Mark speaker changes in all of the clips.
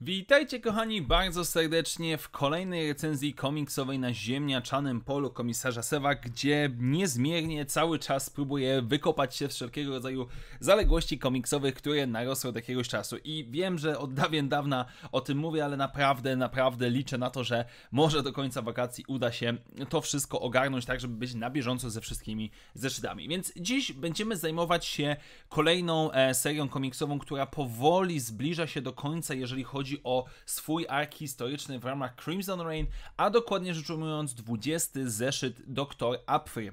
Speaker 1: Witajcie kochani bardzo serdecznie w kolejnej recenzji komiksowej na ziemniaczanym polu komisarza Sewa, gdzie niezmiernie cały czas próbuję wykopać się z wszelkiego rodzaju zaległości komiksowych, które narosły od jakiegoś czasu. I wiem, że od dawien dawna o tym mówię, ale naprawdę, naprawdę liczę na to, że może do końca wakacji uda się to wszystko ogarnąć tak, żeby być na bieżąco ze wszystkimi zeszytami. Więc dziś będziemy zajmować się kolejną e, serią komiksową, która powoli zbliża się do końca, jeżeli chodzi chodzi o swój ark historyczny w ramach Crimson Rain, a dokładnie rzecz ujmując 20 zeszyt Dr. Apfry.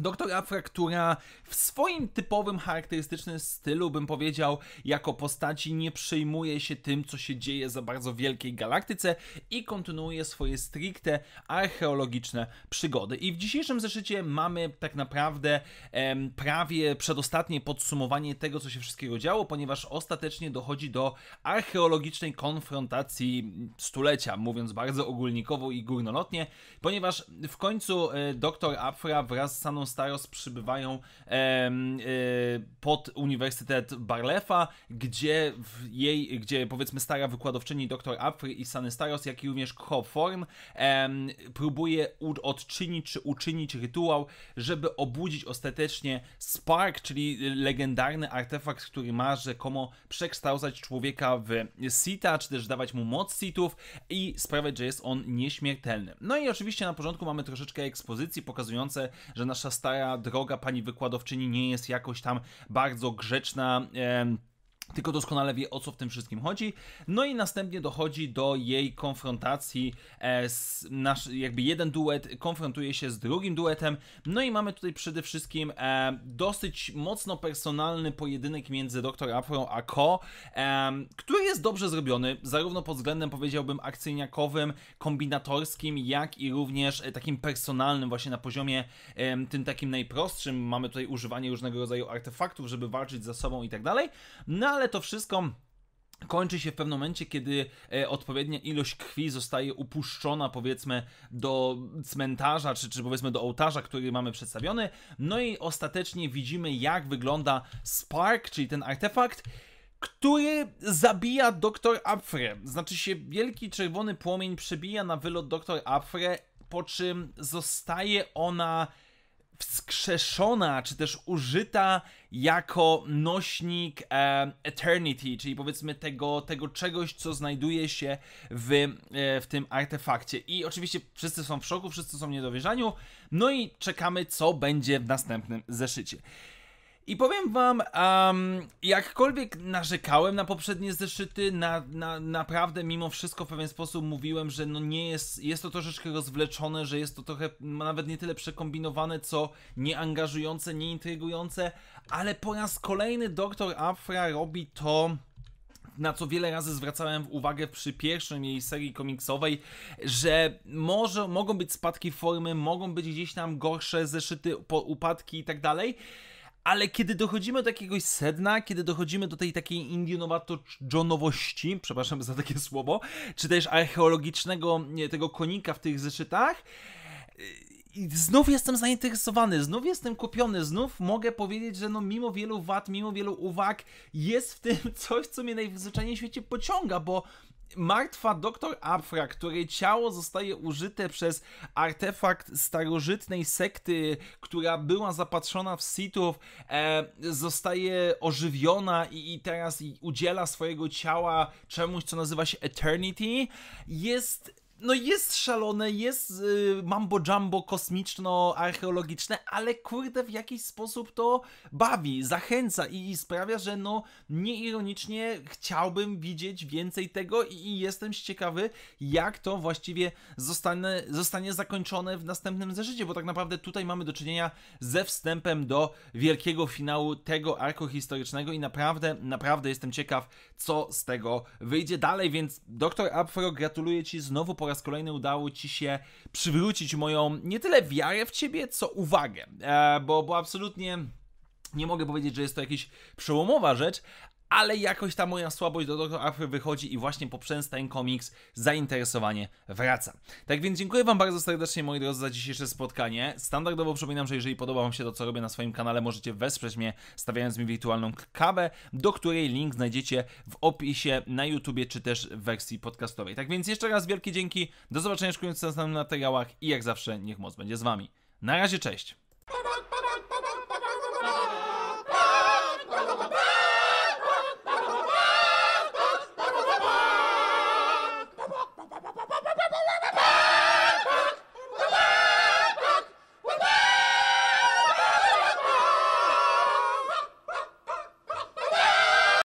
Speaker 1: Doktor Afra, która w swoim typowym, charakterystycznym stylu, bym powiedział, jako postaci nie przejmuje się tym, co się dzieje za bardzo wielkiej galaktyce i kontynuuje swoje stricte archeologiczne przygody. I w dzisiejszym zeszycie mamy tak naprawdę em, prawie przedostatnie podsumowanie tego, co się wszystkiego działo, ponieważ ostatecznie dochodzi do archeologicznej konfrontacji stulecia, mówiąc bardzo ogólnikowo i górnolotnie, ponieważ w końcu e, doktor Afra wraz z Saną John Staros przybywają e, pod Uniwersytet Barlefa, gdzie jej, gdzie powiedzmy stara wykładowczyni dr Afry i Sany Staros, jak i również Koform próbuje odczynić czy uczynić rytuał, żeby obudzić ostatecznie Spark, czyli legendarny artefakt, który ma rzekomo przekształcać człowieka w Sita, czy też dawać mu moc Sitów i sprawiać, że jest on nieśmiertelny. No i oczywiście na porządku mamy troszeczkę ekspozycji pokazujące, że nasza stara droga pani wykładowczyni nie jest jakoś tam bardzo grzeczna tylko doskonale wie o co w tym wszystkim chodzi. No i następnie dochodzi do jej konfrontacji. E, z nasz, jakby jeden duet konfrontuje się z drugim duetem. No i mamy tutaj przede wszystkim e, dosyć mocno personalny pojedynek między Dr. Afro a Ko, e, który jest dobrze zrobiony, zarówno pod względem powiedziałbym akcyjniakowym, kombinatorskim, jak i również takim personalnym, właśnie na poziomie tym takim najprostszym. Mamy tutaj używanie różnego rodzaju artefaktów, żeby walczyć ze sobą i tak dalej. No ale ale to wszystko kończy się w pewnym momencie, kiedy e, odpowiednia ilość krwi zostaje upuszczona powiedzmy do cmentarza, czy, czy powiedzmy do ołtarza, który mamy przedstawiony. No i ostatecznie widzimy, jak wygląda Spark, czyli ten artefakt który zabija doktor Apfre. Znaczy się wielki czerwony płomień przebija na wylot doktor Apfre, po czym zostaje ona wskrzeszona, czy też użyta jako nośnik e, Eternity, czyli powiedzmy tego, tego czegoś, co znajduje się w, e, w tym artefakcie. I oczywiście wszyscy są w szoku, wszyscy są w niedowierzaniu, no i czekamy, co będzie w następnym zeszycie. I powiem wam, um, jakkolwiek narzekałem na poprzednie zeszyty, na, na, naprawdę mimo wszystko w pewien sposób mówiłem, że no nie jest, jest to troszeczkę rozwleczone, że jest to trochę nawet nie tyle przekombinowane, co nieangażujące, nieintrygujące, ale po raz kolejny doktor Afra robi to na co wiele razy zwracałem uwagę przy pierwszym jej serii komiksowej, że może, mogą być spadki formy, mogą być gdzieś tam gorsze zeszyty, upadki i tak dalej ale kiedy dochodzimy do jakiegoś sedna, kiedy dochodzimy do tej takiej indionowato-johnowości, przepraszam za takie słowo, czy też archeologicznego nie, tego konika w tych zeszytach, yy, i znów jestem zainteresowany, znów jestem kupiony, znów mogę powiedzieć, że no mimo wielu wad, mimo wielu uwag jest w tym coś, co mnie najzwyczajniej w świecie pociąga, bo martwa doktor Afra, której ciało zostaje użyte przez artefakt starożytnej sekty, która była zapatrzona w Sithów, e, zostaje ożywiona i, i, teraz udziela swojego ciała czemuś, co nazywa się Eternity, jest no jest szalone, jest y, mambo jumbo kosmiczno-archeologiczne, ale kurde w jakiś sposób to bawi, zachęca i, i sprawia, że no nieironicznie chciałbym widzieć więcej tego i, i jestem ciekawy jak to właściwie zostanie, zostanie zakończone w następnym zeszycie, bo tak naprawdę tutaj mamy do czynienia ze wstępem do wielkiego finału tego arku historycznego i naprawdę, naprawdę jestem ciekaw co z tego wyjdzie dalej, więc doktor Afro gratuluję Ci znowu po raz raz kolejny udało Ci się przywrócić moją nie tyle wiarę w Ciebie, co uwagę, e, bo, bo absolutnie nie mogę powiedzieć, że jest to jakaś przełomowa rzecz, ale jakoś ta moja słabość do Doktor Afry wychodzi i właśnie poprzez ten komiks zainteresowanie wraca. Tak więc dziękuję Wam bardzo serdecznie, moi drodzy, za dzisiejsze spotkanie. Standardowo przypominam, że jeżeli podoba Wam się to, co robię na swoim kanale, możecie wesprzeć mnie stawiając mi wirtualną kawę, do której link znajdziecie w opisie na YouTubie, czy też w wersji podcastowej. Tak więc jeszcze raz wielkie dzięki, do zobaczenia w na materiałach i jak zawsze niech moc będzie z Wami. Na razie, cześć!